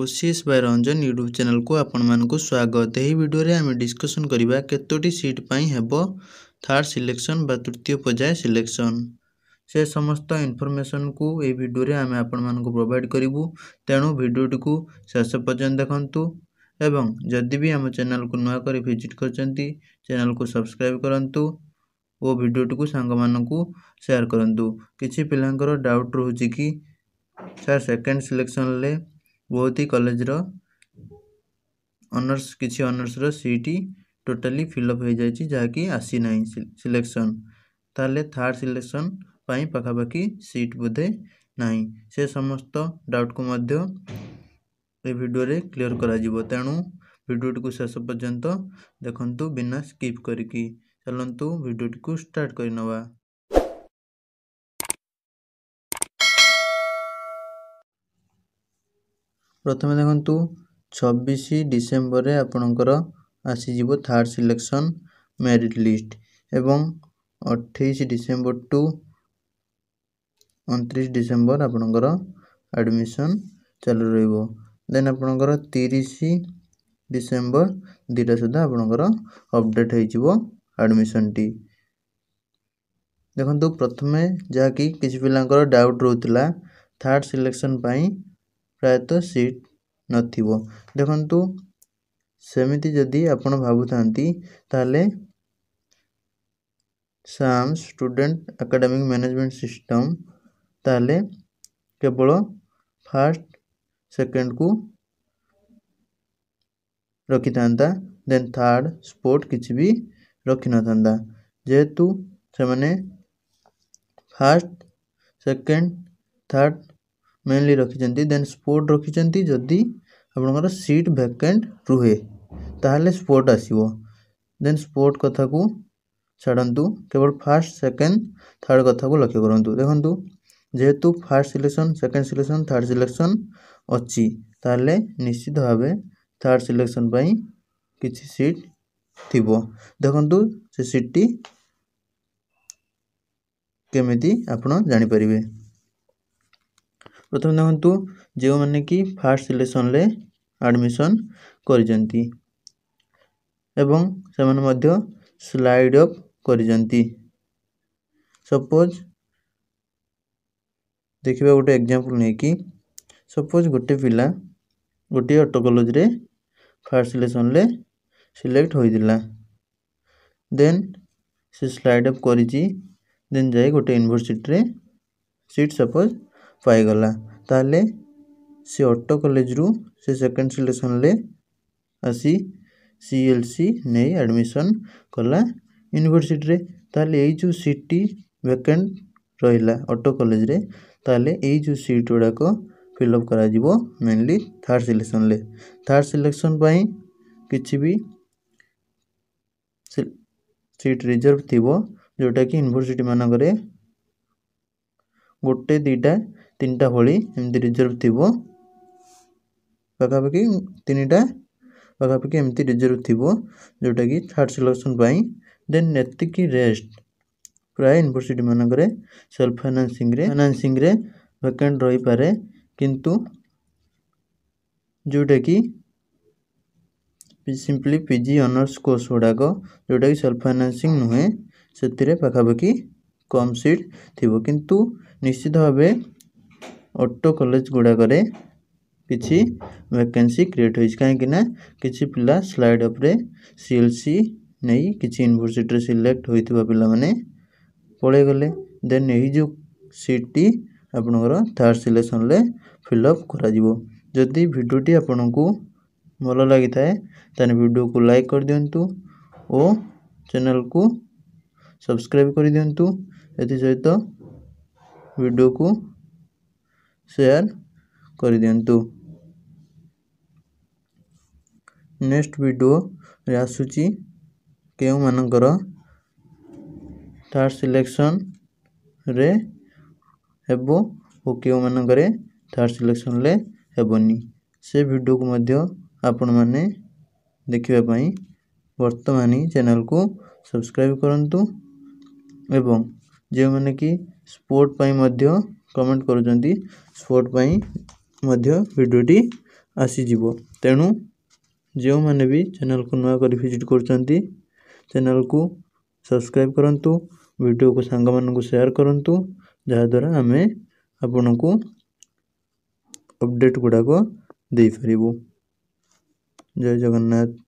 OCS by Ranjan YouTube channel को आपण मानक स्वागत यही भिडियो आम डिस्कसन करवा कतोटी सीट पर थार्ड सिलेक्शन व तृतीय पर्याय सिलेक्शन से समस्त इनफर्मेसन को ये भिडियो आम आपण मन को प्रोवाइड करूँ तेणु भिडियो को शेष पर्यटन देखु एवं जदि भी आम चेल को नुआक भिजिट कर चेल को सब्सक्राइब करूँ और भिडियोटी को सांग सेयार करूँ कि पिला डाउट रोज कि सर सेकेंड सिलेक्शन बहुत ही कलेज अनर्स किसी अनर्स रीट टोटाली फिलअप हो जाकिना सिलेक्शन तेल थार्ड सिलेक्शन पखापाखि सीट बोधे ना से समस्त डाउट को मध्य भिडियो क्लीअर करेणु भिडटी को शेष पर्यटन देखू बिना स्कीप करूँ भिडटी को स्टार्ट करवा ପ୍ରଥମେ ଦେଖନ୍ତୁ ଛବିଶ ଡିସେମ୍ବରରେ ଆପଣଙ୍କର ଆସିଯିବ ଥାର୍ଡ଼ ସିଲେକ୍ସନ୍ ମେରିଟ୍ ଲିଷ୍ଟ ଏବଂ ଅଠେଇଶ ଡିସେମ୍ବର ଟୁ ଅଣତିରିଶ ଡିସେମ୍ବର ଆପଣଙ୍କର ଆଡ଼ମିସନ୍ ଚାଲୁ ରହିବ ଦେନ୍ ଆପଣଙ୍କର ତିରିଶ ଡିସେମ୍ବର ଦୁଇଟା ସୁଦ୍ଧା ଆପଣଙ୍କର ଅପଡ଼େଟ୍ ହୋଇଯିବ ଆଡ଼ମିସନ୍ଟି ଦେଖନ୍ତୁ ପ୍ରଥମେ ଯାହାକି କିଛି ପିଲାଙ୍କର ଡାଉଟ୍ ରହୁଥିଲା ଥାର୍ଡ଼ ସିଲେକ୍ସନ୍ ପାଇଁ प्रायत सीट न नखंतु सेमती जदि आप ताले साम स्टूडेंट एकेडमिक मैनेजमेंट सिस्टम ताले केवल फास्ट सेकेंड को रखी था देन थर्ड स्पोर्ट किसी भी रखी न था जेहेतु से फास्ट सेकेंड थर्ड ମେନ୍ଲି ରଖିଛନ୍ତି ଦେନ୍ ସ୍ପୋର୍ଟ ରଖିଛନ୍ତି ଯଦି ଆପଣଙ୍କର ସିଟ୍ ଭ୍ୟାକେଣ୍ଟ ରୁହେ ତାହେଲେ ସ୍ପୋର୍ଟ ଆସିବ ଦେନ୍ ସ୍ପୋର୍ଟ କଥାକୁ ଛାଡ଼ନ୍ତୁ କେବଳ ଫାର୍ଷ୍ଟ ସେକେଣ୍ଡ ଥାର୍ଡ଼ କଥାକୁ ଲକ୍ଷ୍ୟ କରନ୍ତୁ ଦେଖନ୍ତୁ ଯେହେତୁ first selection second selection third selection ଅଛି ତାହେଲେ ନିଶ୍ଚିତ ଭାବେ ଥାର୍ଡ଼ ସିଲେକ୍ସନ୍ ପାଇଁ କିଛି ସିଟ୍ ଥିବ ଦେଖନ୍ତୁ ସେ ସିଟ୍ଟି କେମିତି ଆପଣ ଜାଣିପାରିବେ ପ୍ରଥମେ ଦେଖନ୍ତୁ ଯେଉଁମାନେ କି ଫାର୍ଷ୍ଟ ସିଲେକ୍ସନ୍ରେ ଆଡ଼ମିସନ୍ କରିଛନ୍ତି ଏବଂ ସେମାନେ ମଧ୍ୟ ସ୍ଲାଇଡ଼୍ ଅପ୍ କରିଛନ୍ତି ସପୋଜ୍ ଦେଖିବା ଗୋଟେ ଏକ୍ଜାମ୍ପଲ୍ ନେଇକି ସପୋଜ୍ ଗୋଟେ ପିଲା ଗୋଟିଏ ଅଟୋ କଲେଜରେ ଫାର୍ଷ୍ଟ ସିଲେକ୍ସନ୍ରେ ସିଲେକ୍ଟ ହୋଇଥିଲା ଦେନ୍ ସେ ସ୍ଲାଇଡ଼୍ ଅପ୍ କରିଛି ଦେନ୍ ଯାଇ ଗୋଟେ ୟୁନିଭର୍ସିଟିରେ ସିଟ୍ ସପୋଜ୍ पाईला तेल से अटो कलेज रु से सेकेंड सिलेक्शन आसी सी एल सी नहीं आडमिशन कला यूनिभर्सीटे तेल जो सीट टी वैके रहा अटो कलेज यो सीट गुड़ाक फिलअप कर mainly third selection third selection कि सीट रिजर्व थी जोटा कि यूनिभर्सीटी मानक ଗୋଟେ ଦୁଇଟା ତିନିଟା ଭଳି ଏମିତି ରିଜର୍ଭ ଥିବ ପାଖାପାଖି ତିନିଟା ପାଖାପାଖି ଏମିତି ରିଜର୍ଭ ଥିବ ଯେଉଁଟାକି ଥାର୍ଡ଼ ସିଲେକ୍ସନ୍ ପାଇଁ ଦେନ୍ ଏତିକି ରେଷ୍ଟ ପ୍ରାୟ ୟୁନିଭର୍ସିଟିମାନଙ୍କରେ ସେଲ୍ଫ ଫାଇନାନ୍ସିଂରେ ଫାଇନାନ୍ସିଂରେ ଭ୍ୟାକେଣ୍ଟ ରହିପାରେ କିନ୍ତୁ ଯେଉଁଟାକି simply P G honours course ଗୁଡ଼ାକ ଯେଉଁଟାକି ସେଲ୍ଫ ଫାଇନାନ୍ସିଂ ନୁହେଁ ସେଥିରେ ପାଖାପାଖି କମ୍ ସିଟ୍ ଥିବ କିନ୍ତୁ ନିଶ୍ଚିତ ଭାବେ ଅଟୋ କଲେଜ ଗୁଡ଼ାକରେ କିଛି ଭ୍ୟାକେନ୍ସି କ୍ରିଏଟ୍ ହୋଇଛି କାହିଁକି ନା କିଛି ପିଲା ସ୍ଲାଇଡ଼ ଅପ୍ରେ ସି ଏଲ୍ ସି ନେଇ କିଛି ୟୁନିଭର୍ସିଟିରେ ସିଲେକ୍ଟ ହୋଇଥିବା ପିଲାମାନେ ପଳାଇଗଲେ ଦେନ୍ ଏହି ଯେଉଁ ସିଟ୍ଟି ଆପଣଙ୍କର ଥାର୍ଡ଼ ସିଲେକ୍ସନ୍ରେ ଫିଲ୍ଅପ୍ କରାଯିବ ଯଦି ଭିଡ଼ିଓଟି ଆପଣଙ୍କୁ ଭଲ ଲାଗିଥାଏ ତାହେଲେ ଭିଡ଼ିଓକୁ ଲାଇକ୍ କରିଦିଅନ୍ତୁ ଓ ଚ୍ୟାନେଲ୍କୁ सब्सक्राइब कर दिंतु सहित भिड को शेयर कर दिंतु नेक्स्ट भिड आसूची के थार्ड सिलेक्शन रे हेबो और क्यों मानक थार्ड सिलेक्शन रे हेबनी से भिडियो को मध्य माने देखिवा देखापी वर्तमानी चैनल को सब्सक्राइब करूँ एवं जो मैंने कि स्पोर्ट कमेंट कर स्पोर्ट मध्य करोर्टपीडी आसीज तेणु जो मैंने भी चैनल को नुआक भिजिट कर चैनल को सब्सक्राइब करूँ वीडियो को सांग सेयार करूँ जहाद्वारा आम आपण को अपडेट गुड़ाक देपरबू जय जगन्नाथ